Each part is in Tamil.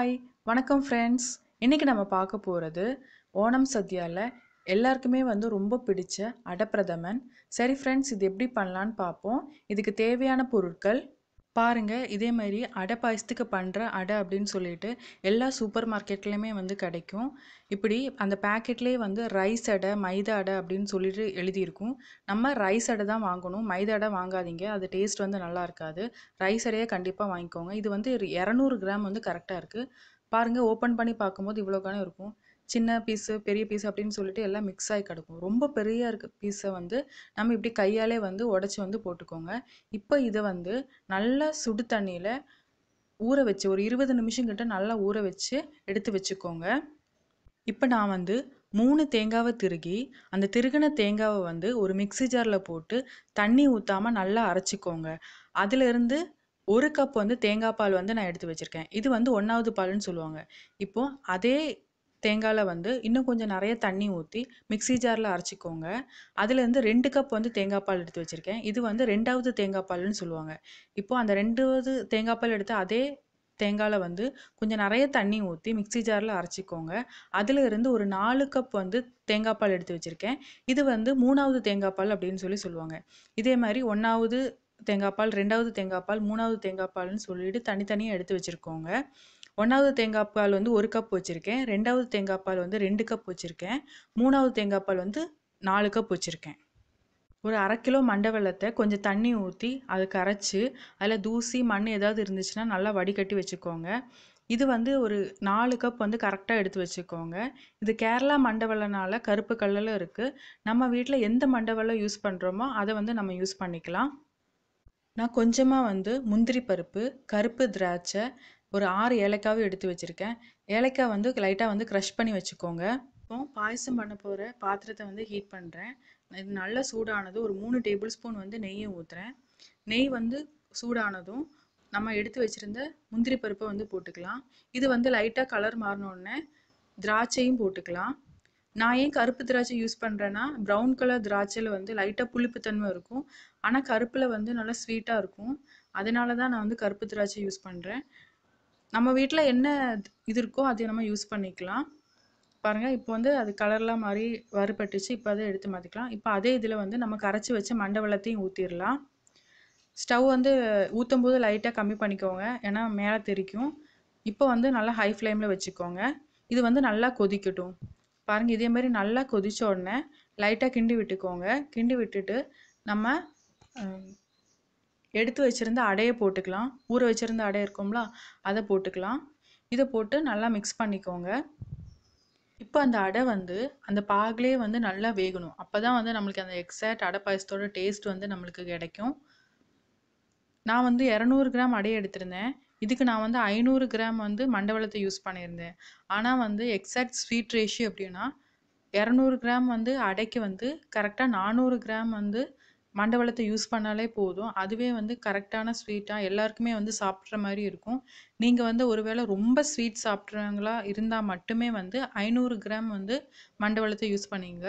ஹாய் வணக்கம் ஃப்ரெண்ட்ஸ் இன்றைக்கி நம்ம பார்க்க போகிறது ஓணம் சத்யாவில் எல்லாருக்குமே வந்து ரொம்ப பிடிச்ச அடப்பிரதமன் சரி ஃப்ரெண்ட்ஸ் இது எப்படி பண்ணலான்னு பார்ப்போம் இதுக்கு தேவையான பொருட்கள் பாருங்கள் மாதிரி அடை பாயசத்துக்கு பண்ணுற அடை அப்படின்னு சொல்லிட்டு எல்லா சூப்பர் மார்க்கெட்லேயுமே வந்து கிடைக்கும் இப்படி அந்த பேக்கெட்லேயே வந்து ரைஸ் அடை மைதா அடை அப்படின்னு சொல்லிட்டு எழுதியிருக்கும் நம்ம ரைஸ் அடை தான் வாங்கணும் மைதா அடை வாங்காதீங்க அது டேஸ்ட் வந்து நல்லா இருக்காது ரைஸ் அடையே கண்டிப்பாக வாங்கிக்கோங்க இது வந்து இரநூறு கிராம் வந்து கரெக்டாக இருக்குது பாருங்கள் ஓப்பன் பண்ணி பார்க்கும்போது இவ்வளோக்கான இருக்கும் சின்ன பீஸு பெரிய பீஸு அப்படின்னு சொல்லிட்டு எல்லாம் மிக்ஸ் ஆகி கிடக்கும் ரொம்ப பெரிய இருக்க பீஸை வந்து நம்ம இப்படி கையாலே வந்து உடச்சி வந்து போட்டுக்கோங்க இப்போ இதை வந்து நல்லா சுடு தண்ணியில் ஊற வச்சு ஒரு இருபது நிமிஷம் கிட்ட நல்லா ஊற வச்சு எடுத்து வச்சுக்கோங்க இப்போ நான் வந்து மூணு தேங்காவை திருகி அந்த திருகின தேங்காவை வந்து ஒரு மிக்சி ஜாரில் போட்டு தண்ணி ஊற்றாமல் நல்லா அரைச்சிக்கோங்க அதிலிருந்து ஒரு கப் வந்து தேங்காய் பால் வந்து நான் எடுத்து வச்சுருக்கேன் இது வந்து ஒன்றாவது பால்னு சொல்லுவாங்க இப்போது அதே தேங்காயில் வந்து இன்னும் கொஞ்சம் நிறைய தண்ணி ஊற்றி மிக்ஸி ஜாரில் அரைச்சிக்கோங்க அதுலேருந்து ரெண்டு கப் வந்து தேங்காய் பால் எடுத்து வச்சுருக்கேன் இது வந்து ரெண்டாவது தேங்காய் பால்னு சொல்லுவாங்க இப்போது அந்த ரெண்டாவது தேங்காய் பால் எடுத்து அதே தேங்காயில் வந்து கொஞ்சம் நிறைய தண்ணி ஊற்றி மிக்ஸி ஜாரில் அரைச்சிக்கோங்க அதில் இருந்து ஒரு நாலு கப் வந்து தேங்காய் பால் எடுத்து வச்சுருக்கேன் இது வந்து மூணாவது தேங்காய் பால் அப்படின்னு சொல்லி சொல்லுவாங்க இதே மாதிரி ஒன்றாவது தேங்காய் பால் ரெண்டாவது தேங்காய் பால் மூணாவது தேங்காய் பால்னு சொல்லிட்டு தனித்தனியாக எடுத்து வச்சுருக்கோங்க ஒன்றாவது தேங்காய் பால் வந்து ஒரு கப் வச்சுருக்கேன் ரெண்டாவது தேங்காய் பால் வந்து ரெண்டு கப் வச்சுருக்கேன் மூணாவது தேங்காய் பால் வந்து நாலு கப் வச்சுருக்கேன் ஒரு அரை கிலோ மண்டை வெள்ளத்தை கொஞ்சம் தண்ணி ஊற்றி அதை கரைச்சி அதில் தூசி மண் ஏதாவது இருந்துச்சுன்னா நல்லா வடிகட்டி வச்சுக்கோங்க இது வந்து ஒரு நாலு கப் வந்து கரெக்டாக எடுத்து வச்சுக்கோங்க இது கேரளா மண்டவெள்ளனால கருப்பு கல்லில் இருக்குது நம்ம வீட்டில் எந்த மண்டவெள்ளம் யூஸ் பண்ணுறோமோ அதை வந்து நம்ம யூஸ் பண்ணிக்கலாம் நான் கொஞ்சமாக வந்து முந்திரி பருப்பு கருப்பு திராட்சை ஒரு ஆறு ஏலக்காவும் எடுத்து வச்சுருக்கேன் ஏலக்காய் வந்து லைட்டாக வந்து க்ரஷ் பண்ணி வச்சுக்கோங்க இப்போ பாயசம் பண்ண போகிற பாத்திரத்தை வந்து ஹீட் பண்ணுறேன் இது நல்லா சூடானது ஒரு மூணு டேபிள் ஸ்பூன் வந்து நெய்யை ஊற்றுறேன் நெய் வந்து சூடானதும் நம்ம எடுத்து வச்சுருந்த முந்திரி பருப்பை வந்து போட்டுக்கலாம் இது வந்து லைட்டாக கலர் மாறினோடனே திராட்சையும் போட்டுக்கலாம் நான் ஏன் கருப்பு திராட்சை யூஸ் பண்ணுறேன்னா ப்ரௌன் கலர் திராட்சையில் வந்து லைட்டாக புளிப்புத்தன்மை இருக்கும் ஆனால் கருப்பில் வந்து நல்லா ஸ்வீட்டாக இருக்கும் அதனால தான் நான் வந்து கருப்பு திராட்சை யூஸ் பண்ணுறேன் நம்ம வீட்டில் என்ன இது இருக்கோ அதை நம்ம யூஸ் பண்ணிக்கலாம் பாருங்கள் இப்போ வந்து அது கலர்லாம் மாதிரி வறுபட்டுச்சு இப்போ அதை எடுத்து மாற்றிக்கலாம் இப்போ அதே இதில் வந்து நம்ம கரைச்சி வச்சு மண்டை வெள்ளத்தையும் ஊற்றிடலாம் ஸ்டவ் வந்து ஊற்றும் போது லைட்டாக கம்மி பண்ணிக்கோங்க ஏன்னா மேலே தெரிக்கும் இப்போ வந்து நல்லா ஹை ஃப்ளேமில் வச்சுக்கோங்க இது வந்து நல்லா கொதிக்கட்டும் பாருங்கள் இதேமாரி நல்லா கொதித்த உடனே லைட்டாக கிண்டி விட்டுக்கோங்க கிண்டி விட்டுட்டு நம்ம எடுத்து வச்சுருந்த அடையை போட்டுக்கலாம் ஊற வச்சுருந்த அடை இருக்கும்ல அதை போட்டுக்கலாம் இதை போட்டு நல்லா மிக்ஸ் பண்ணிக்கோங்க இப்போ அந்த அடை வந்து அந்த பாகிலே வந்து நல்லா வேகணும் அப்போ தான் வந்து நம்மளுக்கு அந்த எக்ஸாக்ட் அடை பாயசத்தோட டேஸ்ட் வந்து நம்மளுக்கு கிடைக்கும் நான் வந்து இரநூறு கிராம் அடை எடுத்திருந்தேன் இதுக்கு நான் வந்து ஐநூறு கிராம் வந்து மண்டவளத்தை யூஸ் பண்ணியிருந்தேன் ஆனால் வந்து எக்ஸாக்ட் ஸ்வீட் ரேஷியோ அப்படின்னா இரநூறு கிராம் வந்து அடைக்கு வந்து கரெக்டாக நானூறு கிராம் வந்து மண்டவெல்லத்தை யூஸ் பண்ணாலே போதும் அதுவே வந்து கரெக்டான ஸ்வீட்டாக எல்லாருக்குமே வந்து சாப்பிட்ற மாதிரி இருக்கும் நீங்கள் வந்து ஒருவேளை ரொம்ப ஸ்வீட் சாப்பிட்றவங்களா இருந்தால் மட்டுமே வந்து ஐநூறு கிராம் வந்து மண்டவெல்லத்தை யூஸ் பண்ணிங்க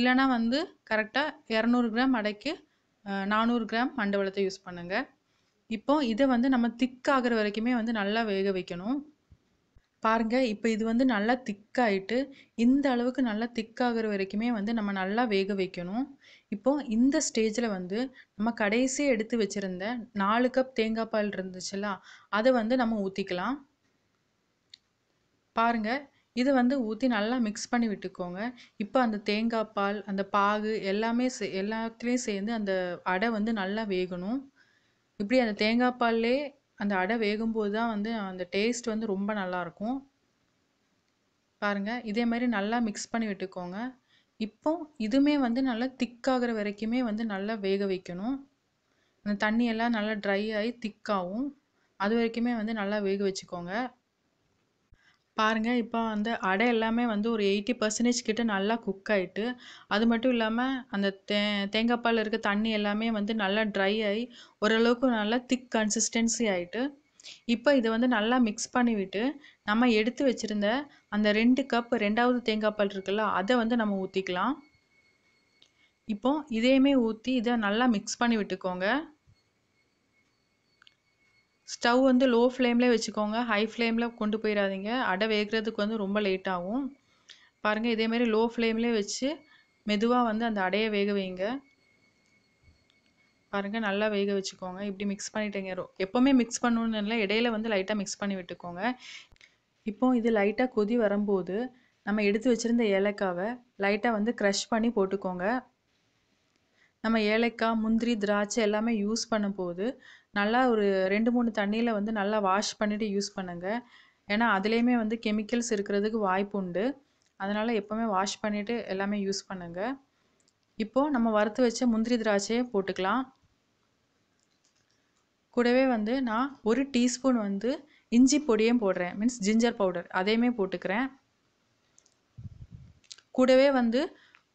இல்லைனா வந்து கரெக்டாக இரநூறு கிராம் அடைக்கு நானூறு கிராம் மண்டவெல்லத்தை யூஸ் பண்ணுங்கள் இப்போ இதை வந்து நம்ம திக் ஆகிற வரைக்குமே வந்து நல்லா வேக வைக்கணும் பாருங்க இப்போ இது வந்து நல்லா திக்காயிட்டு இந்த அளவுக்கு நல்லா திக்காகிற வரைக்குமே வந்து நம்ம நல்லா வேக வைக்கணும் இப்போது இந்த ஸ்டேஜில் வந்து நம்ம கடைசியாக எடுத்து வச்சுருந்த நாலு கப் தேங்காய் பால் இருந்துச்சுல்ல அதை வந்து நம்ம ஊற்றிக்கலாம் பாருங்கள் இது வந்து ஊற்றி நல்லா மிக்ஸ் பண்ணி விட்டுக்கோங்க இப்போ அந்த தேங்காய் பால் அந்த பாகு எல்லாமே சே எல்லாத்துலேயும் சேர்ந்து அந்த அடை வந்து நல்லா வேகணும் இப்படி அந்த தேங்காய் பால்லே அந்த அடை வேகும்போது தான் வந்து அந்த டேஸ்ட் வந்து ரொம்ப நல்லாயிருக்கும் பாருங்கள் இதே மாதிரி நல்லா மிக்ஸ் பண்ணி விட்டுக்கோங்க இப்போ இதுமே வந்து நல்லா திக்காகிற வரைக்குமே வந்து நல்லா வேக வைக்கணும் அந்த தண்ணியெல்லாம் நல்லா ட்ரை ஆகி திக்காகும் அது வரைக்குமே வந்து நல்லா வேக வச்சுக்கோங்க பாருங்கள் இப்போ அந்த அடை எல்லாமே வந்து ஒரு எயிட்டி பர்சன்டேஜ் கிட்ட நல்லா குக் ஆகிட்டு அது மட்டும் இல்லாமல் அந்த தே தேங்காய் பால் இருக்க தண்ணி எல்லாமே வந்து நல்லா ட்ரை ஆகி ஓரளவுக்கு நல்லா திக் கன்சிஸ்டன்சி ஆகிட்டு இப்போ இதை வந்து நல்லா மிக்ஸ் பண்ணிவிட்டு நம்ம எடுத்து வச்சுருந்த அந்த ரெண்டு கப் ரெண்டாவது தேங்காய் பால் இருக்குல்ல அதை வந்து நம்ம ஊற்றிக்கலாம் இப்போ இதையுமே ஊற்றி இதை நல்லா மிக்ஸ் பண்ணி விட்டுக்கோங்க ஸ்டவ் வந்து லோ ஃப்ளேம்லேயே வச்சுக்கோங்க ஹை ஃப்ளேமில் கொண்டு போயிடாதீங்க அடை வேகிறதுக்கு வந்து ரொம்ப லேட் ஆகும் பாருங்கள் இதேமாரி லோ ஃப்ளேம்லேயே வச்சு மெதுவாக வந்து அந்த அடையை வேக வைங்க பாருங்கள் நல்லா வேக வச்சுக்கோங்க இப்படி மிக்ஸ் ரோ எப்போவுமே மிக்ஸ் பண்ணணுன்னு இல்லை இடையில வந்து லைட்டாக மிக்ஸ் பண்ணி விட்டுக்கோங்க இப்போ இது லைட்டாக கொதி வரும்போது நம்ம எடுத்து வச்சுருந்த ஏலக்காவை லைட்டாக வந்து க்ரஷ் பண்ணி போட்டுக்கோங்க நம்ம ஏலக்காய் முந்திரி திராட்சை எல்லாமே யூஸ் பண்ணும்போது நல்லா ஒரு ரெண்டு மூணு தண்ணியில் வந்து நல்லா வாஷ் பண்ணிவிட்டு யூஸ் பண்ணுங்கள் ஏன்னா அதுலேயுமே வந்து கெமிக்கல்ஸ் இருக்கிறதுக்கு வாய்ப்பு உண்டு அதனால் எப்போவுமே வாஷ் பண்ணிவிட்டு எல்லாமே யூஸ் பண்ணுங்கள் இப்போது நம்ம வறுத்து வச்ச முந்திரி திராட்சையை போட்டுக்கலாம் கூடவே வந்து நான் ஒரு டீஸ்பூன் வந்து இஞ்சி பொடியும் போடுறேன் மீன்ஸ் ஜிஞ்சர் பவுடர் அதையுமே போட்டுக்கிறேன் கூடவே வந்து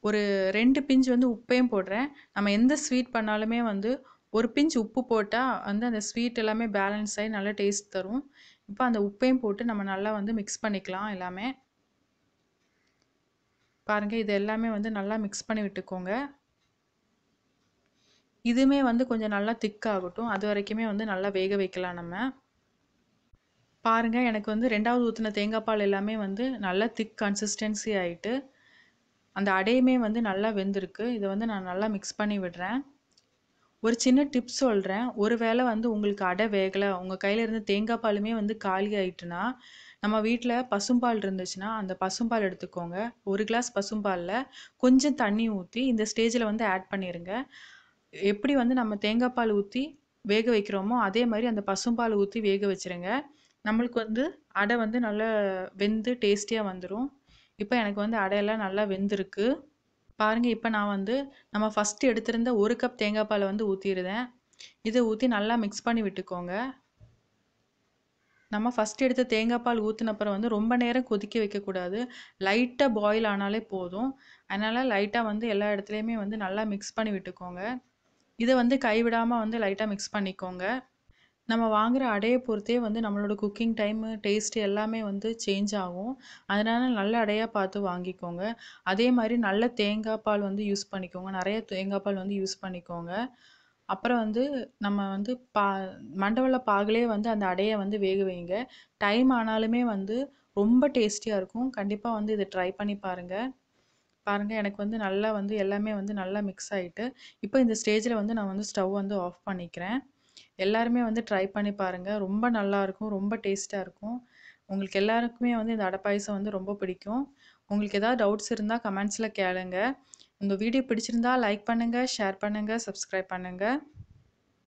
ஒரு ரெண்டு பிஞ்ச் வந்து உப்பையும் போடுறேன் நம்ம எந்த ஸ்வீட் பண்ணாலுமே வந்து ஒரு பிஞ்ச் உப்பு போட்டால் வந்து அந்த ஸ்வீட் எல்லாமே பேலன்ஸ் ஆகி நல்லா டேஸ்ட் தரும் இப்போ அந்த உப்பையும் போட்டு நம்ம நல்லா வந்து மிக்ஸ் பண்ணிக்கலாம் எல்லாமே பாருங்கள் இது எல்லாமே வந்து நல்லா மிக்ஸ் பண்ணி விட்டுக்கோங்க இதுவுமே வந்து கொஞ்சம் நல்லா திக்காகட்டும் அது வரைக்குமே வந்து நல்லா வேக வைக்கலாம் நம்ம பாருங்கள் எனக்கு வந்து ரெண்டாவது ஊற்றின தேங்காய் பால் எல்லாமே வந்து நல்லா திக் கன்சிஸ்டன்சி ஆகிட்டு அந்த அடையுமே வந்து நல்லா வெந்திருக்கு இதை வந்து நான் நல்லா மிக்ஸ் பண்ணி விடுறேன் ஒரு சின்ன டிப்ஸ் சொல்கிறேன் ஒரு வேளை வந்து உங்களுக்கு அடை வேகலை உங்கள் கையில் இருந்து தேங்காய் பாலுமே வந்து காலி ஆயிட்டுனா நம்ம வீட்டில் பசும்பால் இருந்துச்சுன்னா அந்த பசும்பால் எடுத்துக்கோங்க ஒரு கிளாஸ் பசும்பாலில் கொஞ்சம் தண்ணி ஊற்றி இந்த ஸ்டேஜில் வந்து ஆட் பண்ணிடுங்க எப்படி வந்து நம்ம தேங்காய் பால் ஊற்றி வேக வைக்கிறோமோ அதே மாதிரி அந்த பசும்பால் ஊற்றி வேக வச்சுருங்க நம்மளுக்கு வந்து அடை வந்து நல்லா வெந்து டேஸ்ட்டியாக வந்துடும் இப்போ எனக்கு வந்து அடையெல்லாம் நல்லா வெந்திருக்கு பாருங்கள் இப்போ நான் வந்து நம்ம ஃபஸ்ட்டு எடுத்திருந்த ஒரு கப் தேங்காய் பாலை வந்து ஊற்றிடுதேன் இதை ஊற்றி நல்லா மிக்ஸ் பண்ணி விட்டுக்கோங்க நம்ம ஃபஸ்ட்டு எடுத்து தேங்காய் பால் ஊற்றினப்புறம் வந்து ரொம்ப நேரம் கொதிக்க வைக்கக்கூடாது லைட்டாக பாயில் ஆனாலே போதும் அதனால் லைட்டாக வந்து எல்லா இடத்துலையுமே வந்து நல்லா மிக்ஸ் பண்ணி விட்டுக்கோங்க இதை வந்து கைவிடாமல் வந்து லைட்டாக மிக்ஸ் பண்ணிக்கோங்க நம்ம வாங்குகிற அடையை பொறுத்தே வந்து நம்மளோட குக்கிங் டைமு டேஸ்ட் எல்லாமே வந்து சேஞ்ச் ஆகும் அதனால் நல்ல அடையாக பார்த்து வாங்கிக்கோங்க அதே மாதிரி நல்ல தேங்காய் பால் வந்து யூஸ் பண்ணிக்கோங்க நிறைய தேங்காய் பால் வந்து யூஸ் பண்ணிக்கோங்க அப்புறம் வந்து நம்ம வந்து பா மண்டவள பாகுலே வந்து அந்த அடையை வந்து வேக வைங்க டைம் ஆனாலுமே வந்து ரொம்ப டேஸ்டியாக இருக்கும் கண்டிப்பாக வந்து இதை ட்ரை பண்ணி பாருங்கள் பாருங்கள் எனக்கு வந்து நல்லா வந்து எல்லாமே வந்து நல்லா மிக்ஸ் ஆகிட்டு இப்போ இந்த ஸ்டேஜில் வந்து நான் வந்து ஸ்டவ் வந்து ஆஃப் பண்ணிக்கிறேன் எல்லாருமே வந்து ட்ரை பண்ணி பாருங்கள் ரொம்ப நல்லாயிருக்கும் ரொம்ப டேஸ்ட்டாக இருக்கும் உங்களுக்கு எல்லாருக்குமே வந்து இந்த அடைப்பாயசம் வந்து ரொம்ப பிடிக்கும் உங்களுக்கு ஏதாவது டவுட்ஸ் இருந்தால் கமெண்ட்ஸில் கேளுங்கள் இந்த வீடியோ பிடிச்சிருந்தா லைக் பண்ணுங்கள் ஷேர் பண்ணுங்கள் சப்ஸ்கிரைப் பண்ணுங்கள்